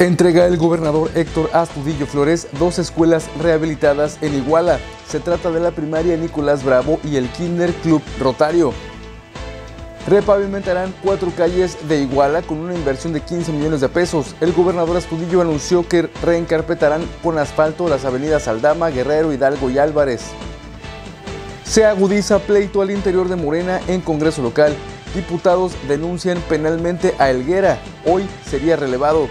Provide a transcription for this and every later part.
Entrega el gobernador Héctor Astudillo Flores dos escuelas rehabilitadas en Iguala. Se trata de la primaria Nicolás Bravo y el Kinder Club Rotario. Repavimentarán cuatro calles de Iguala con una inversión de 15 millones de pesos. El gobernador Astudillo anunció que reencarpetarán con asfalto las avenidas Aldama, Guerrero, Hidalgo y Álvarez. Se agudiza pleito al interior de Morena en Congreso Local. Diputados denuncian penalmente a Elguera. Hoy sería relevado.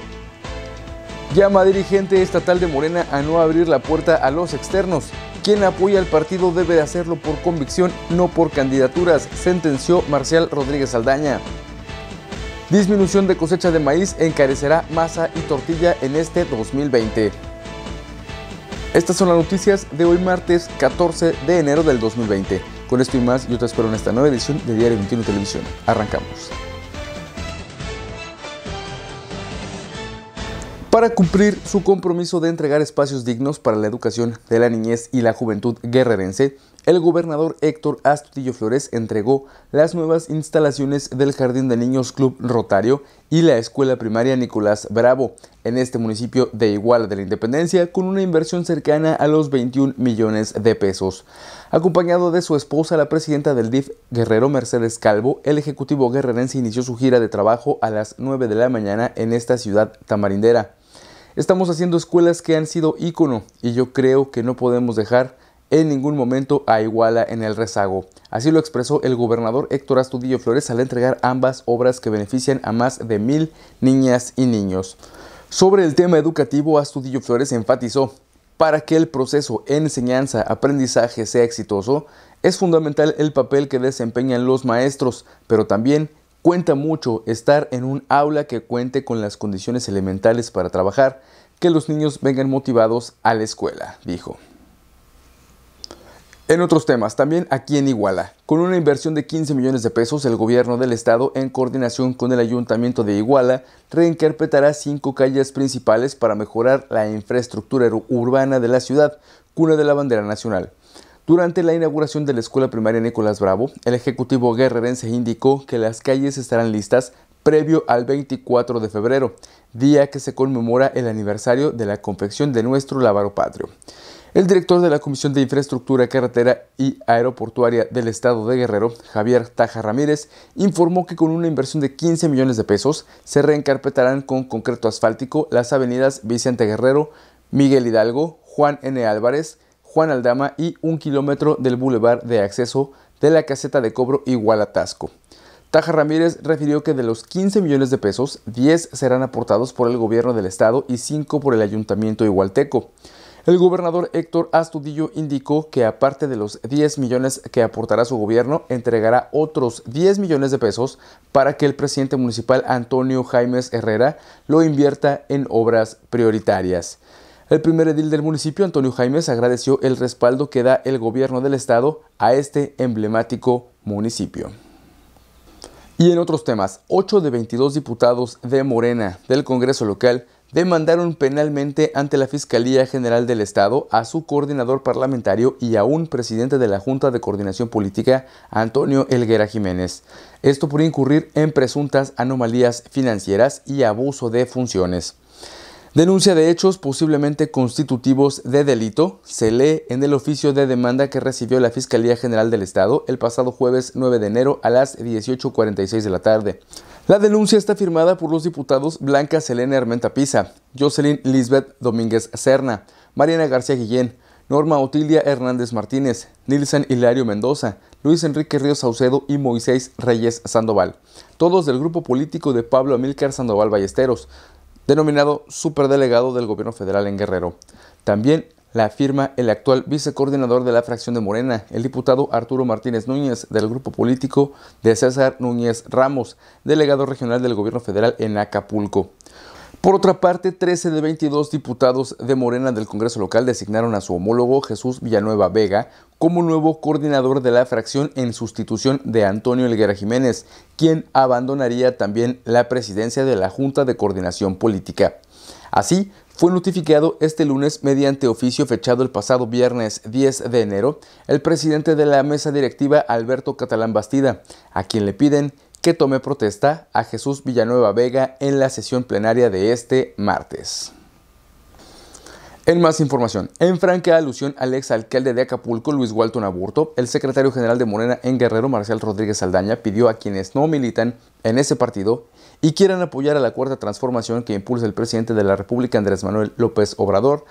Llama dirigente estatal de Morena a no abrir la puerta a los externos. Quien apoya al partido debe hacerlo por convicción, no por candidaturas, sentenció Marcial Rodríguez Aldaña. Disminución de cosecha de maíz encarecerá masa y tortilla en este 2020. Estas son las noticias de hoy martes 14 de enero del 2020. Con esto y más, yo te espero en esta nueva edición de Diario 21 Televisión. Arrancamos. para cumplir su compromiso de entregar espacios dignos para la educación de la niñez y la juventud guerrerense, el gobernador Héctor Astudillo Flores entregó las nuevas instalaciones del Jardín de Niños Club Rotario y la Escuela Primaria Nicolás Bravo en este municipio de Iguala de la Independencia con una inversión cercana a los 21 millones de pesos. Acompañado de su esposa, la presidenta del DIF Guerrero Mercedes Calvo, el ejecutivo guerrerense inició su gira de trabajo a las 9 de la mañana en esta ciudad tamarindera. Estamos haciendo escuelas que han sido ícono y yo creo que no podemos dejar en ningún momento a Iguala en el rezago. Así lo expresó el gobernador Héctor Astudillo Flores al entregar ambas obras que benefician a más de mil niñas y niños. Sobre el tema educativo, Astudillo Flores enfatizó, para que el proceso enseñanza-aprendizaje sea exitoso, es fundamental el papel que desempeñan los maestros, pero también Cuenta mucho estar en un aula que cuente con las condiciones elementales para trabajar, que los niños vengan motivados a la escuela, dijo. En otros temas, también aquí en Iguala, con una inversión de 15 millones de pesos, el gobierno del estado, en coordinación con el ayuntamiento de Iguala, reinterpretará cinco calles principales para mejorar la infraestructura urbana de la ciudad, cuna de la bandera nacional. Durante la inauguración de la escuela primaria Nicolás Bravo, el Ejecutivo guerrerense indicó que las calles estarán listas previo al 24 de febrero, día que se conmemora el aniversario de la confección de nuestro Lábaro patrio. El director de la Comisión de Infraestructura Carretera y Aeroportuaria del Estado de Guerrero, Javier Taja Ramírez, informó que con una inversión de 15 millones de pesos se reencarpetarán con concreto asfáltico las avenidas Vicente Guerrero, Miguel Hidalgo, Juan N. Álvarez, Juan Aldama y un kilómetro del bulevar de acceso de la caseta de cobro igual Taja Ramírez refirió que de los 15 millones de pesos, 10 serán aportados por el gobierno del estado y 5 por el ayuntamiento igualteco. El gobernador Héctor Astudillo indicó que aparte de los 10 millones que aportará su gobierno, entregará otros 10 millones de pesos para que el presidente municipal Antonio Jaimes Herrera lo invierta en obras prioritarias. El primer edil del municipio, Antonio Jaimes, agradeció el respaldo que da el gobierno del estado a este emblemático municipio. Y en otros temas, 8 de 22 diputados de Morena del Congreso local demandaron penalmente ante la Fiscalía General del Estado a su coordinador parlamentario y a un presidente de la Junta de Coordinación Política, Antonio Elguera Jiménez. Esto por incurrir en presuntas anomalías financieras y abuso de funciones. Denuncia de hechos posiblemente constitutivos de delito se lee en el oficio de demanda que recibió la Fiscalía General del Estado el pasado jueves 9 de enero a las 18.46 de la tarde. La denuncia está firmada por los diputados Blanca Selena Armenta Pisa, Jocelyn Lisbeth Domínguez Serna, Mariana García Guillén, Norma Otilia Hernández Martínez, Nilsen Hilario Mendoza, Luis Enrique Ríos Saucedo y Moisés Reyes Sandoval, todos del grupo político de Pablo Amílcar Sandoval Ballesteros denominado superdelegado del gobierno federal en Guerrero. También la firma el actual vicecoordinador de la fracción de Morena, el diputado Arturo Martínez Núñez, del grupo político de César Núñez Ramos, delegado regional del gobierno federal en Acapulco. Por otra parte, 13 de 22 diputados de Morena del Congreso local designaron a su homólogo Jesús Villanueva Vega como nuevo coordinador de la fracción en sustitución de Antonio Elguera Jiménez, quien abandonaría también la presidencia de la Junta de Coordinación Política. Así, fue notificado este lunes mediante oficio fechado el pasado viernes 10 de enero el presidente de la mesa directiva Alberto Catalán Bastida, a quien le piden que tome protesta a Jesús Villanueva Vega en la sesión plenaria de este martes. En más información, en franca alusión al exalcalde de Acapulco, Luis Walton Aburto, el secretario general de Morena en Guerrero, Marcial Rodríguez Aldaña, pidió a quienes no militan en ese partido y quieran apoyar a la cuarta transformación que impulsa el presidente de la República, Andrés Manuel López Obrador,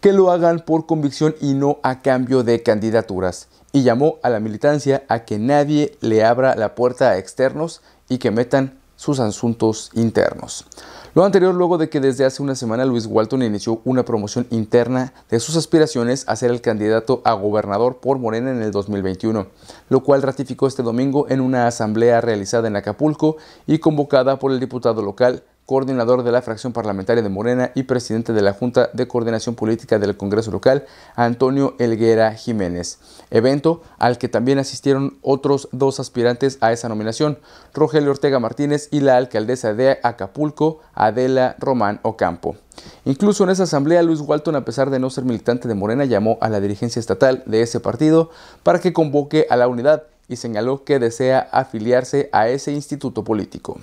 que lo hagan por convicción y no a cambio de candidaturas y llamó a la militancia a que nadie le abra la puerta a externos y que metan sus asuntos internos. Lo anterior luego de que desde hace una semana Luis Walton inició una promoción interna de sus aspiraciones a ser el candidato a gobernador por Morena en el 2021, lo cual ratificó este domingo en una asamblea realizada en Acapulco y convocada por el diputado local coordinador de la fracción parlamentaria de Morena y presidente de la Junta de Coordinación Política del Congreso Local, Antonio Elguera Jiménez, evento al que también asistieron otros dos aspirantes a esa nominación, Rogelio Ortega Martínez y la alcaldesa de Acapulco, Adela Román Ocampo. Incluso en esa asamblea, Luis Walton, a pesar de no ser militante de Morena, llamó a la dirigencia estatal de ese partido para que convoque a la unidad y señaló que desea afiliarse a ese instituto político.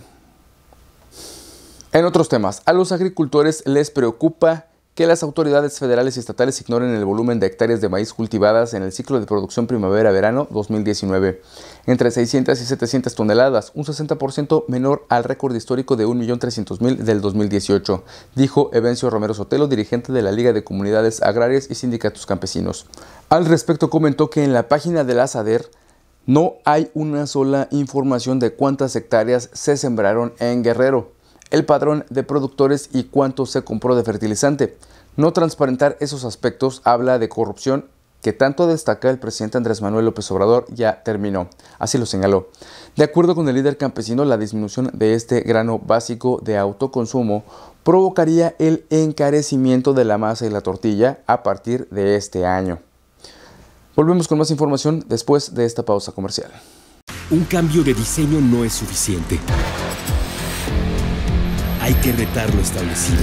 En otros temas, a los agricultores les preocupa que las autoridades federales y estatales ignoren el volumen de hectáreas de maíz cultivadas en el ciclo de producción primavera-verano 2019, entre 600 y 700 toneladas, un 60% menor al récord histórico de 1.300.000 del 2018, dijo Evencio Romero Sotelo, dirigente de la Liga de Comunidades Agrarias y Sindicatos Campesinos. Al respecto comentó que en la página de la SADER no hay una sola información de cuántas hectáreas se sembraron en Guerrero, el padrón de productores y cuánto se compró de fertilizante. No transparentar esos aspectos habla de corrupción que tanto destaca el presidente Andrés Manuel López Obrador ya terminó. Así lo señaló. De acuerdo con el líder campesino, la disminución de este grano básico de autoconsumo provocaría el encarecimiento de la masa y la tortilla a partir de este año. Volvemos con más información después de esta pausa comercial. Un cambio de diseño no es suficiente hay que retar lo establecido.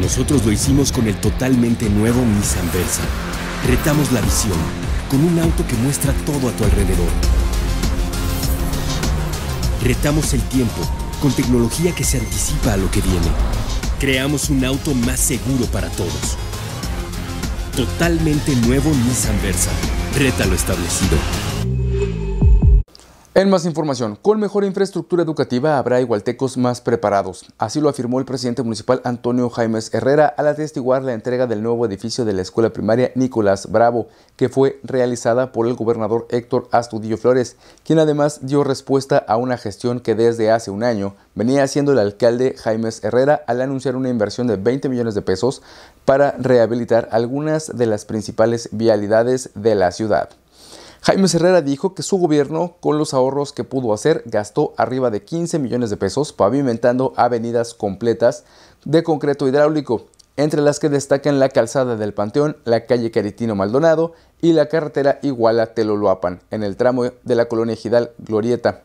Nosotros lo hicimos con el totalmente nuevo Nissan Versa. Retamos la visión con un auto que muestra todo a tu alrededor. Retamos el tiempo con tecnología que se anticipa a lo que viene. Creamos un auto más seguro para todos. Totalmente nuevo Nissan Versa. Reta lo establecido. En más información, con mejor infraestructura educativa habrá igualtecos más preparados. Así lo afirmó el presidente municipal Antonio Jaimes Herrera al atestiguar la entrega del nuevo edificio de la escuela primaria Nicolás Bravo, que fue realizada por el gobernador Héctor Astudillo Flores, quien además dio respuesta a una gestión que desde hace un año venía haciendo el alcalde Jaimes Herrera al anunciar una inversión de 20 millones de pesos para rehabilitar algunas de las principales vialidades de la ciudad. Jaime Herrera dijo que su gobierno, con los ahorros que pudo hacer, gastó arriba de 15 millones de pesos pavimentando avenidas completas de concreto hidráulico, entre las que destacan la calzada del Panteón, la calle Caritino Maldonado y la carretera Iguala Teloloapan, en el tramo de la colonia Gidal Glorieta.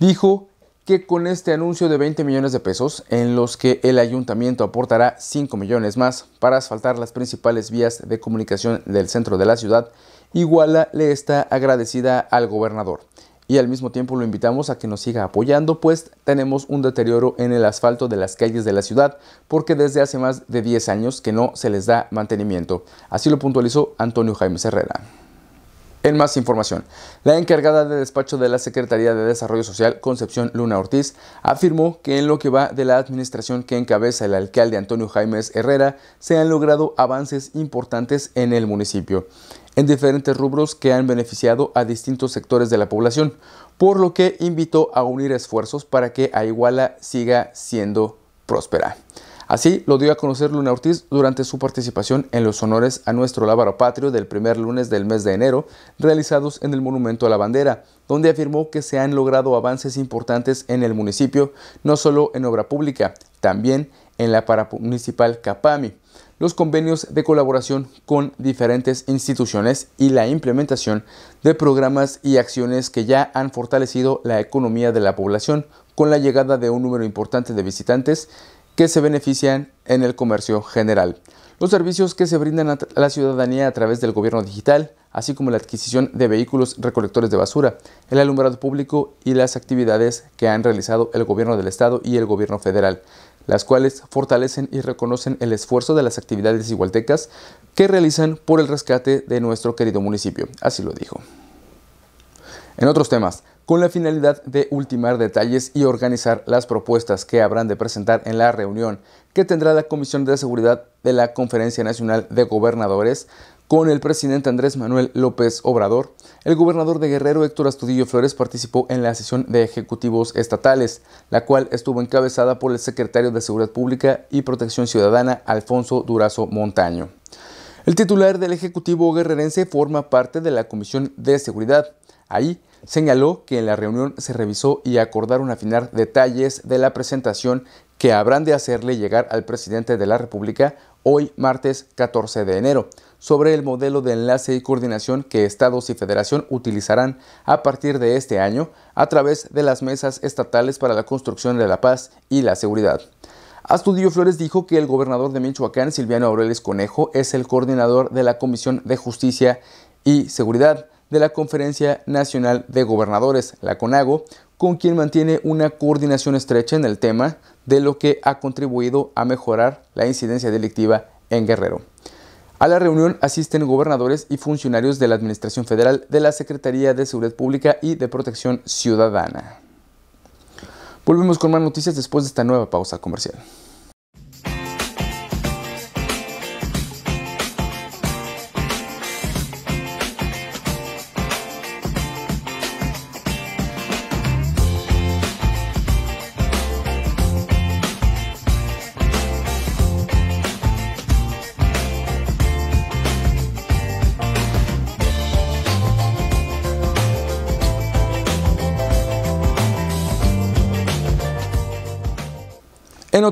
Dijo que con este anuncio de 20 millones de pesos, en los que el ayuntamiento aportará 5 millones más para asfaltar las principales vías de comunicación del centro de la ciudad, Iguala le está agradecida al gobernador. Y al mismo tiempo lo invitamos a que nos siga apoyando, pues tenemos un deterioro en el asfalto de las calles de la ciudad, porque desde hace más de 10 años que no se les da mantenimiento. Así lo puntualizó Antonio Jaime Herrera. En más información, la encargada de despacho de la Secretaría de Desarrollo Social, Concepción Luna Ortiz, afirmó que en lo que va de la administración que encabeza el alcalde Antonio Jaimes Herrera, se han logrado avances importantes en el municipio, en diferentes rubros que han beneficiado a distintos sectores de la población, por lo que invitó a unir esfuerzos para que Aiguala siga siendo próspera. Así lo dio a conocer Luna Ortiz durante su participación en los honores a nuestro lábaro patrio del primer lunes del mes de enero, realizados en el Monumento a la Bandera, donde afirmó que se han logrado avances importantes en el municipio, no solo en obra pública, también en la municipal Capami, los convenios de colaboración con diferentes instituciones y la implementación de programas y acciones que ya han fortalecido la economía de la población con la llegada de un número importante de visitantes que se benefician en el comercio general. Los servicios que se brindan a la ciudadanía a través del gobierno digital, así como la adquisición de vehículos recolectores de basura, el alumbrado público y las actividades que han realizado el gobierno del estado y el gobierno federal, las cuales fortalecen y reconocen el esfuerzo de las actividades igualtecas que realizan por el rescate de nuestro querido municipio, así lo dijo. En otros temas, con la finalidad de ultimar detalles y organizar las propuestas que habrán de presentar en la reunión que tendrá la Comisión de Seguridad de la Conferencia Nacional de Gobernadores con el presidente Andrés Manuel López Obrador, el gobernador de Guerrero Héctor Astudillo Flores participó en la sesión de ejecutivos estatales, la cual estuvo encabezada por el secretario de Seguridad Pública y Protección Ciudadana Alfonso Durazo Montaño. El titular del Ejecutivo guerrerense forma parte de la Comisión de Seguridad. Ahí Señaló que en la reunión se revisó y acordaron afinar detalles de la presentación que habrán de hacerle llegar al presidente de la República hoy martes 14 de enero sobre el modelo de enlace y coordinación que estados y federación utilizarán a partir de este año a través de las mesas estatales para la construcción de la paz y la seguridad. Astudillo Flores dijo que el gobernador de Michoacán, Silviano Aureles Conejo, es el coordinador de la Comisión de Justicia y Seguridad, de la Conferencia Nacional de Gobernadores, la CONAGO, con quien mantiene una coordinación estrecha en el tema, de lo que ha contribuido a mejorar la incidencia delictiva en Guerrero. A la reunión asisten gobernadores y funcionarios de la Administración Federal, de la Secretaría de Seguridad Pública y de Protección Ciudadana. Volvemos con más noticias después de esta nueva pausa comercial.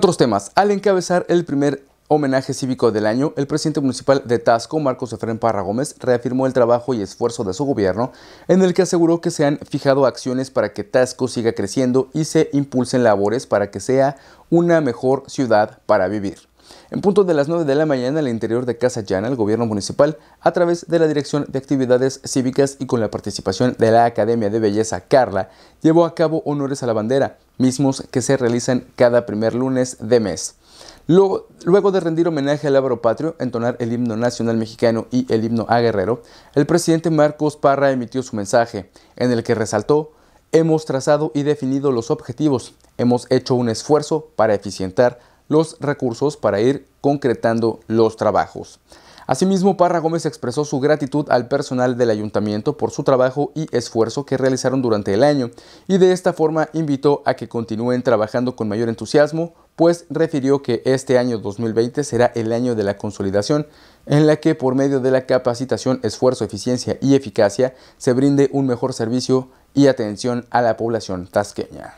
otros temas, al encabezar el primer homenaje cívico del año, el presidente municipal de Tasco, Marcos Efrén Parra Gómez, reafirmó el trabajo y esfuerzo de su gobierno, en el que aseguró que se han fijado acciones para que Tasco siga creciendo y se impulsen labores para que sea una mejor ciudad para vivir. En punto de las 9 de la mañana, el interior de Casa Llana, el gobierno municipal, a través de la Dirección de Actividades Cívicas y con la participación de la Academia de Belleza Carla, llevó a cabo honores a la bandera, mismos que se realizan cada primer lunes de mes. Luego, de rendir homenaje al agropatrio, Patrio, entonar el himno nacional mexicano y el himno a Guerrero, el presidente Marcos Parra emitió su mensaje, en el que resaltó, hemos trazado y definido los objetivos, hemos hecho un esfuerzo para eficientar los recursos para ir concretando los trabajos. Asimismo, Parra Gómez expresó su gratitud al personal del ayuntamiento por su trabajo y esfuerzo que realizaron durante el año y de esta forma invitó a que continúen trabajando con mayor entusiasmo, pues refirió que este año 2020 será el año de la consolidación, en la que por medio de la capacitación, esfuerzo, eficiencia y eficacia se brinde un mejor servicio y atención a la población tasqueña.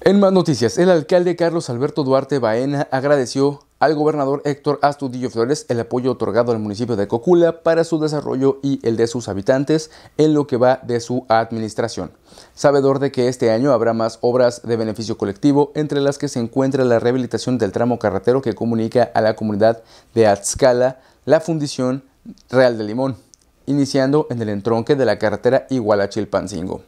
En más noticias, el alcalde Carlos Alberto Duarte Baena agradeció al gobernador Héctor Astudillo Flores el apoyo otorgado al municipio de Cocula para su desarrollo y el de sus habitantes en lo que va de su administración. Sabedor de que este año habrá más obras de beneficio colectivo, entre las que se encuentra la rehabilitación del tramo carretero que comunica a la comunidad de Atzcala la Fundición Real de Limón, iniciando en el entronque de la carretera Igualachilpancingo.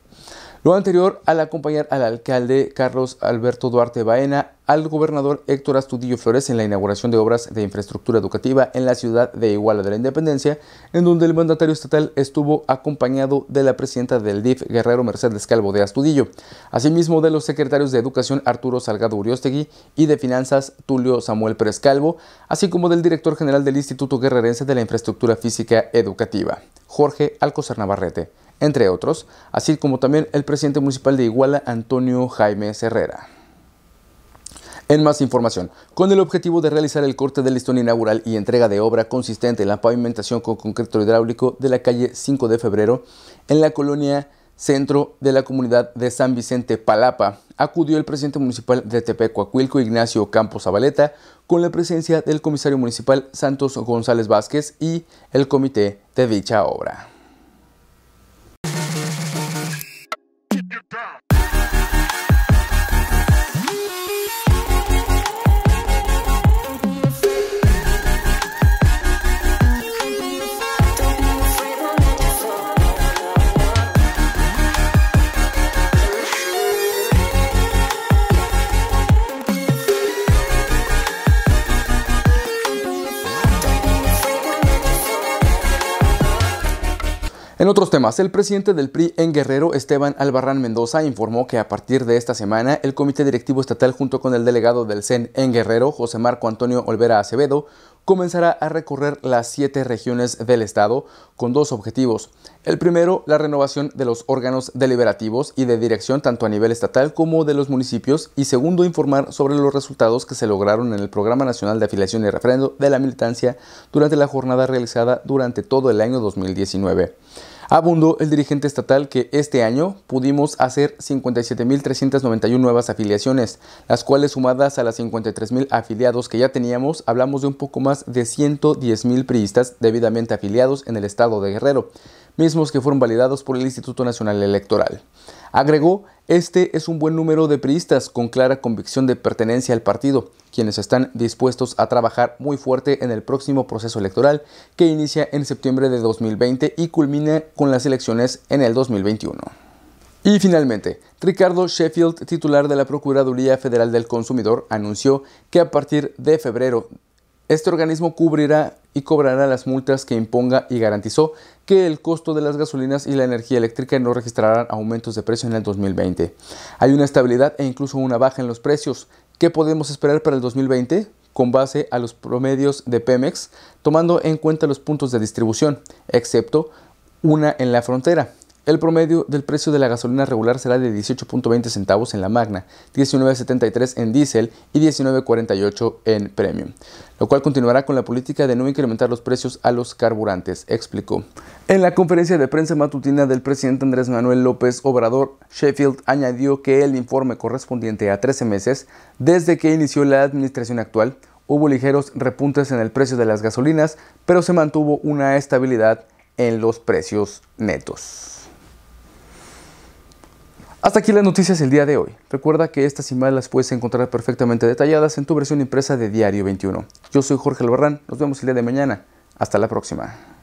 Lo anterior al acompañar al alcalde Carlos Alberto Duarte Baena, al gobernador Héctor Astudillo Flores en la inauguración de obras de infraestructura educativa en la ciudad de Iguala de la Independencia, en donde el mandatario estatal estuvo acompañado de la presidenta del DIF Guerrero Mercedes Calvo de Astudillo, asimismo de los secretarios de Educación Arturo Salgado Uriostegui y de Finanzas Tulio Samuel Pérez Calvo, así como del director general del Instituto Guerrerense de la Infraestructura Física Educativa, Jorge Alcocer Navarrete entre otros, así como también el presidente municipal de Iguala, Antonio Jaime Herrera. En más información, con el objetivo de realizar el corte de listón inaugural y entrega de obra consistente en la pavimentación con concreto hidráulico de la calle 5 de febrero, en la colonia centro de la comunidad de San Vicente Palapa, acudió el presidente municipal de Acuilco, Ignacio Campos Zabaleta, con la presencia del comisario municipal Santos González Vázquez y el comité de dicha obra. En otros temas, el presidente del PRI en Guerrero, Esteban Albarrán Mendoza, informó que a partir de esta semana el Comité Directivo Estatal junto con el delegado del CEN en Guerrero, José Marco Antonio Olvera Acevedo, comenzará a recorrer las siete regiones del Estado con dos objetivos. El primero, la renovación de los órganos deliberativos y de dirección tanto a nivel estatal como de los municipios. Y segundo, informar sobre los resultados que se lograron en el Programa Nacional de Afiliación y Refrendo de la Militancia durante la jornada realizada durante todo el año 2019. Abundó el dirigente estatal que este año pudimos hacer 57.391 nuevas afiliaciones, las cuales sumadas a las 53.000 afiliados que ya teníamos, hablamos de un poco más de 110.000 priistas debidamente afiliados en el estado de Guerrero mismos que fueron validados por el Instituto Nacional Electoral. Agregó, este es un buen número de priistas con clara convicción de pertenencia al partido, quienes están dispuestos a trabajar muy fuerte en el próximo proceso electoral que inicia en septiembre de 2020 y culmina con las elecciones en el 2021. Y finalmente, Ricardo Sheffield, titular de la Procuraduría Federal del Consumidor, anunció que a partir de febrero este organismo cubrirá y cobrará las multas que imponga y garantizó que el costo de las gasolinas y la energía eléctrica no registrarán aumentos de precio en el 2020. Hay una estabilidad e incluso una baja en los precios. ¿Qué podemos esperar para el 2020? con base a los promedios de Pemex, tomando en cuenta los puntos de distribución, excepto una en la frontera, el promedio del precio de la gasolina regular será de 18.20 centavos en la Magna, 19.73 en diésel y 19.48 en Premium, lo cual continuará con la política de no incrementar los precios a los carburantes, explicó. En la conferencia de prensa matutina del presidente Andrés Manuel López Obrador, Sheffield añadió que el informe correspondiente a 13 meses desde que inició la administración actual hubo ligeros repuntes en el precio de las gasolinas, pero se mantuvo una estabilidad en los precios netos. Hasta aquí las noticias del día de hoy. Recuerda que estas y las puedes encontrar perfectamente detalladas en tu versión impresa de Diario 21. Yo soy Jorge Albarrán, nos vemos el día de mañana. Hasta la próxima.